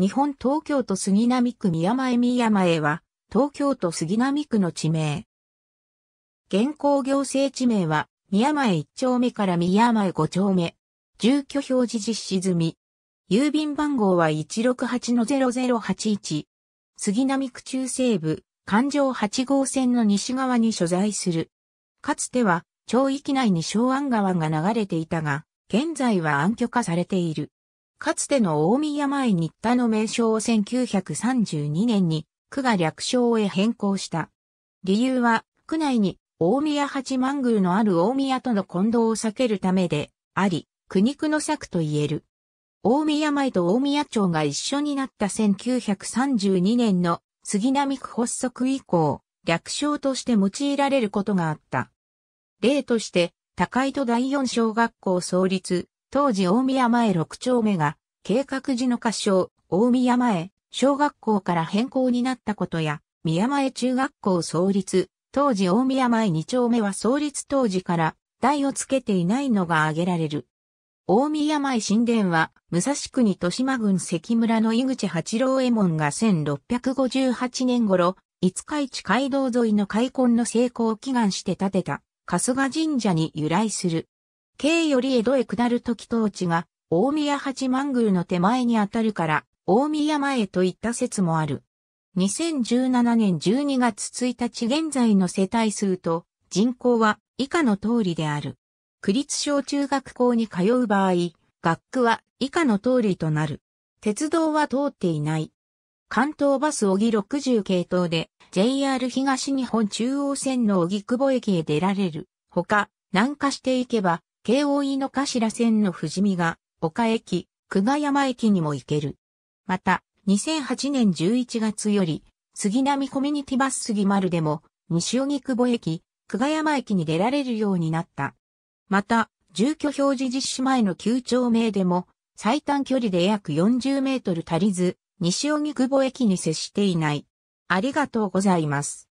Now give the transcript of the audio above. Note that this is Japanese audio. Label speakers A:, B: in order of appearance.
A: 日本東京都杉並区宮前宮前は、東京都杉並区の地名。現行行政地名は、宮前1丁目から宮前5丁目。住居表示実施済み。郵便番号は168-0081。杉並区中西部、環状8号線の西側に所在する。かつては、町域内に昭安川が流れていたが、現在は暗渠化されている。かつての大宮前新田の名称を1932年に区が略称へ変更した。理由は、区内に大宮八幡宮のある大宮との混同を避けるためで、あり、苦肉の策と言える。大宮前と大宮町が一緒になった1932年の杉並区発足以降、略称として用いられることがあった。例として、高井戸第四小学校創立、当時大宮前6丁目が、計画時の歌唱、大宮前、小学校から変更になったことや、宮前中学校創立、当時大宮前2丁目は創立当時から、台をつけていないのが挙げられる。大宮前神殿は、武蔵国豊島郡関村の井口八郎右衛門が1658年頃、五日市街道沿いの開墾の成功を祈願して建てた、春日神社に由来する。京より江戸へ下る時当地が、大宮八幡宮の手前にあたるから、大宮前といった説もある。2017年12月1日現在の世帯数と人口は以下の通りである。区立小中学校に通う場合、学区は以下の通りとなる。鉄道は通っていない。関東バス小木60系統で JR 東日本中央線の小木久保駅へ出られる。か、南下していけば京王井の頭線の富士見が、岡駅、久我山駅にも行ける。また、2008年11月より、杉並コミュニティバス杉丸でも、西荻窪駅、久我山駅に出られるようになった。また、住居表示実施前の9丁目でも、最短距離で約40メートル足りず、西荻窪駅に接していない。ありがとうございます。